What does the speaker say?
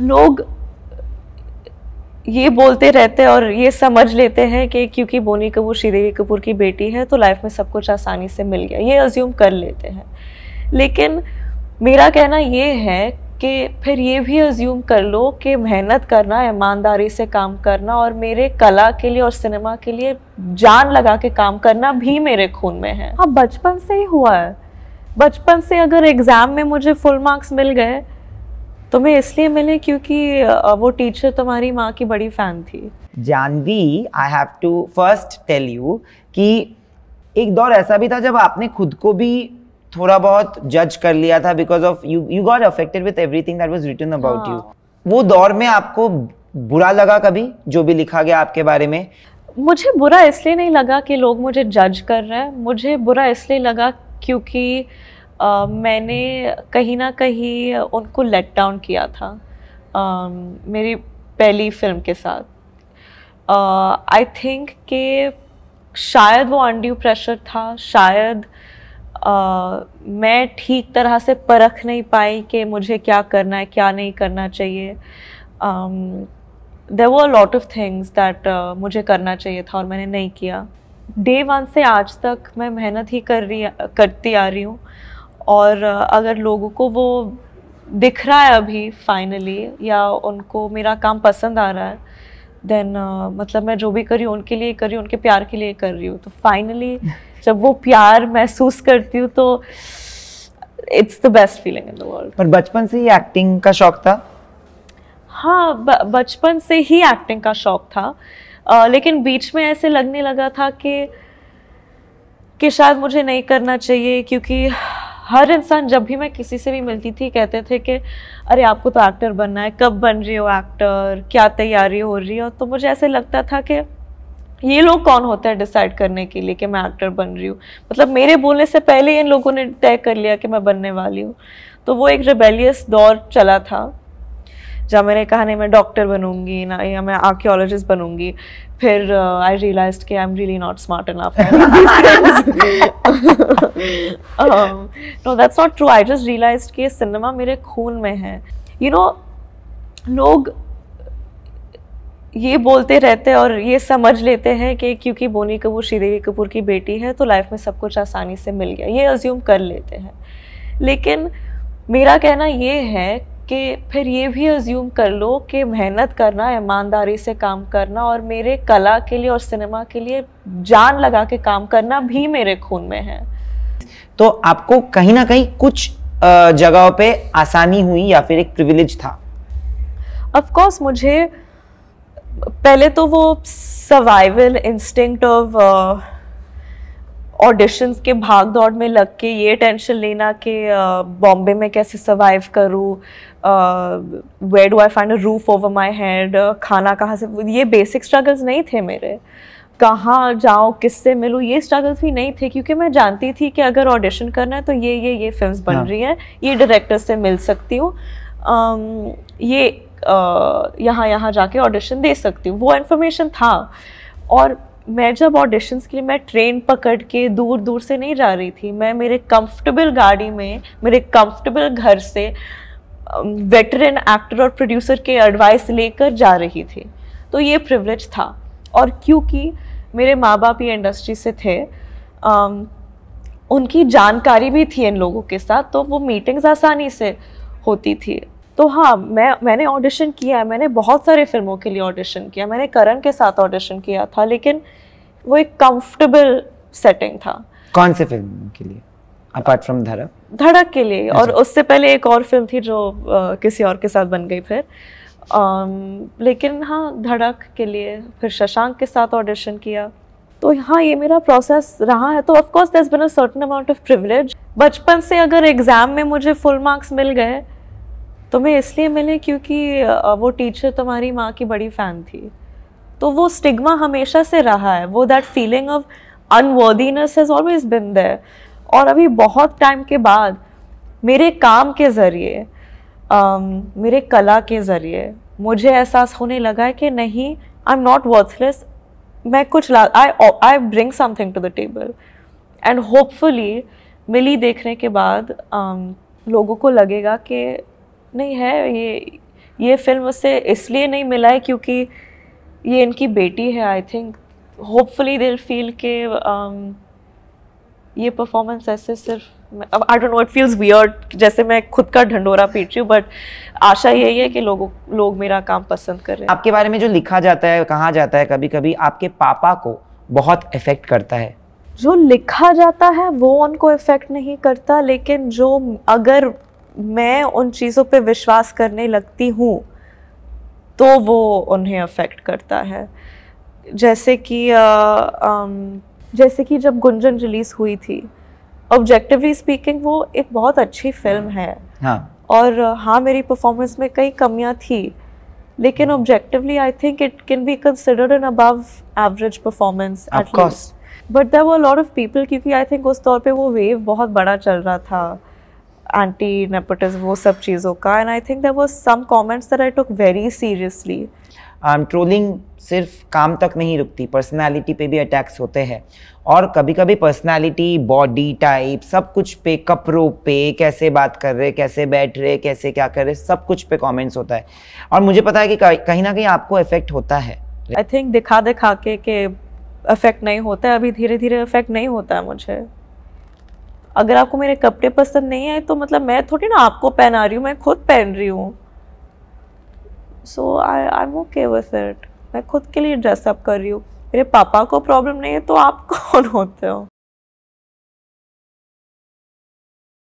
लोग ये बोलते रहते हैं और ये समझ लेते हैं कि क्योंकि बोनी कपूर श्रीदेवी कपूर की बेटी है तो लाइफ में सब कुछ आसानी से मिल गया ये अज्यूम कर लेते हैं लेकिन मेरा कहना ये है कि फिर ये भी अज्यूम कर लो कि मेहनत करना ईमानदारी से काम करना और मेरे कला के लिए और सिनेमा के लिए जान लगा के काम करना भी मेरे खून में है हाँ बचपन से ही हुआ है बचपन से अगर एग्ज़ाम में मुझे फुल मार्क्स मिल गए तुम्हें तो इसलिए मिले क्योंकि वो टीचर तुम्हारी माँ की बड़ी फ़ैन थी Janhvi I have to first tell you कि एक दौर ऐसा भी था जब आपने खुद को भी थोड़ा बहुत जज कर लिया था because of you you got affected with everything that was written about you वो दौर में आपको बुरा लगा कभी जो भी लिखा गया आपके बारे में मुझे बुरा इसलिए नहीं लगा कि लोग मुझे जज कर रहे हैं मुझे बुरा इसलिए लगा क्योंकि मैंने कहीं ना कहीं उनको लेट डाउन किया था मेरी पहली फिल्म के साथ आई थिंक के शायद वो अंड्यू प्रेशर था शायद मैं ठीक तरह से परख नहीं पाई कि मुझे क्या करना है क्या नहीं करना चाहिए देर वो लॉट ऑफ थिंग्स दैट मुझे करना चाहिए था और मैंने नहीं किया डे वन से आज तक मैं मेहनत ही कर रही करती आ रही हूँ और अगर लोगों को वो दिख रहा है अभी फाइनली या उनको मेरा काम पसंद आ रहा है देन uh, मतलब मैं जो भी कर रही हूँ उनके लिए कर रही हूँ उनके प्यार के लिए कर रही हूँ तो फाइनली जब वो प्यार महसूस करती हूँ तो it's the best feeling in the world पर बचपन से ही एक्टिंग का शौक था हाँ बचपन से ही एक्टिंग का शौक था uh, लेकिन बीच में ऐसे लगने लगा था कि कि शायद मुझे नहीं करना चाहिए क्योंकि हर इंसान जब भी मैं किसी से भी मिलती थी कहते थे कि अरे आपको तो एक्टर बनना है कब बन रही हो एक्टर क्या तैयारी हो रही हो तो मुझे ऐसे लगता था कि ये लोग कौन होते हैं डिसाइड करने के लिए कि मैं एक्टर बन रही हूँ मतलब मेरे बोलने से पहले इन लोगों ने तय कर लिया कि मैं बनने वाली हूँ तो वो एक रिबेलियस दौर चला था जब मैंने कहा नहीं मैं डॉक्टर बनूंगी ना या मैं आर्क्योलॉजिस्ट बनूंगी फिर आई uh, रियलाइज कि I am really not smart enough no that's not true I just realise कि सिनेमा मेरे खून में है यू नो लोग ये बोलते रहते हैं और ये समझ लेते हैं कि क्योंकि बोनी कपूर श्रीदेवी कपूर की बेटी है तो लाइफ में सब कुछ आसानी से मिल गया ये अज्यूम कर लेते हैं लेकिन मेरा कहना ये है कि फिर ये भी अज्यूम कर लो कि मेहनत करना ईमानदारी से काम करना और मेरे कला के लिए और सिनेमा के लिए जान लगा के काम करना भी मेरे खून में है तो आपको कहीं ना कहीं कुछ जगहों पे आसानी हुई या फिर एक प्रिविलेज था ऑफ कोर्स मुझे पहले तो वो सर्वाइवल इंस्टिंक्ट ऑफ ऑडिशंस के भाग दौड़ में लग के ये टेंशन लेना कि बॉम्बे में कैसे सर्वाइव करूँ where do I find a roof over my head खाना कहाँ से ये बेसिक स्ट्रगल्स नहीं थे मेरे कहाँ जाऊँ किससे मिलूँ ये स्ट्रगल्स भी नहीं थे क्योंकि मैं जानती थी कि अगर ऑडिशन करना है तो ये ये ये फिल्म बन हाँ। रही हैं ये डायरेक्टर से मिल सकती हूँ ये यहाँ यहाँ जाके ऑडिशन दे सकती हूँ वो इन्फॉर्मेशन था और मैं जब ऑडिशन के लिए मैं ट्रेन पकड़ के दूर दूर से नहीं जा रही थी मैं मेरे कंफर्टेबल गाड़ी में मेरे कंफर्टेबल घर से वेटरन एक्टर और प्रोड्यूसर के एडवाइस लेकर जा रही थी तो ये प्रिवलेज था और क्योंकि मेरे माँ बाप ये इंडस्ट्री से थे आम, उनकी जानकारी भी थी इन लोगों के साथ तो वो मीटिंग्स आसानी से होती थी तो हाँ मैं मैंने ऑडिशन किया है मैंने बहुत सारे फिल्मों के लिए ऑडिशन किया मैंने करण के साथ ऑडिशन किया था लेकिन वो एक कंफर्टेबल सेटिंग था कौन से फिल्म के लिए अपार्ट फ्रॉम धड़क धड़क के लिए और अच्छा। उससे पहले एक और फिल्म थी जो आ, किसी और के साथ बन गई फिर आ, लेकिन हाँ धड़क के लिए फिर शशांक के साथ ऑडिशन किया तो हाँ ये मेरा प्रोसेस रहा है तो of course been a amount of privilege बचपन से अगर एग्जाम में मुझे फुल मार्क्स मिल गए तुम्हें तो इसलिए मिले क्योंकि वो टीचर तुम्हारी माँ की बड़ी फ़ैन थी तो वो स्टिग्मा हमेशा से रहा है वो that feeling of unworthiness has always been there और अभी बहुत टाइम के बाद मेरे काम के ज़रिए मेरे कला के ज़रिए मुझे एहसास होने लगा है कि नहीं आई एम नॉट वर्थलेस मैं कुछ ला I I bring something to the table and hopefully Mili देखने के बाद um, लोगों को लगेगा कि नहीं है ये ये फिल्म उससे इसलिए नहीं मिला है क्योंकि ये इनकी बेटी है आई थिंक होपफुली दिल फील के ये परफॉर्मेंस ऐसे सिर्फ I don't know it feels weird जैसे मैं खुद का ढंडोरा पीट रही हूँ बट आशा यही है कि लोगों लोग मेरा काम पसंद कर रहे हैं आपके बारे में जो लिखा जाता है कहा जाता है कभी कभी आपके पापा को बहुत इफेक्ट करता है जो लिखा जाता है वो उनको इफेक्ट नहीं करता लेकिन जो अगर मैं उन चीज़ों पे विश्वास करने लगती हूँ तो वो उन्हें अफेक्ट करता है जैसे कि आ, आ, जैसे कि जब गुंजन रिलीज़ हुई थी ऑब्जेक्टिवली स्पीकिंग वो एक बहुत अच्छी फिल्म है हाँ. और हाँ मेरी परफॉर्मेंस में कई कमियाँ थी लेकिन objectively I think it can be considered an above average performance but there were lot of people क्योंकि आई थिंक उस तौर पे वो वेव बहुत बड़ा चल रहा था एंटी nepotism, वो सब चीज़ों का and I think there was some comments that I took very seriously trolling सिर्फ काम तक नहीं रुकती पर्सनालिटी पे भी अटैक्स होते हैं और कभी कभी पर्सनालिटी बॉडी टाइप सब कुछ पे कपड़ों पे कैसे बात कर रहे कैसे बैठ रहे कैसे क्या कर रहे सब कुछ पे कमेंट्स होता है और मुझे पता है कि कहीं ना कहीं आपको इफेक्ट होता है आई थिंक दिखा दिखा के अफेक्ट नहीं होता है अभी धीरे धीरे अफेक्ट नहीं होता है मुझे अगर आपको मेरे कपड़े पसंद नहीं आए तो मतलब मैं थोड़ी ना आपको पहना रही हूँ मैं खुद पहन रही हूँ so I I am okay with it मैं खुद के लिए ड्रेसअप कर रही हूँ मेरे पापा को प्रॉब्लम नहीं है तो आप कौन होते हो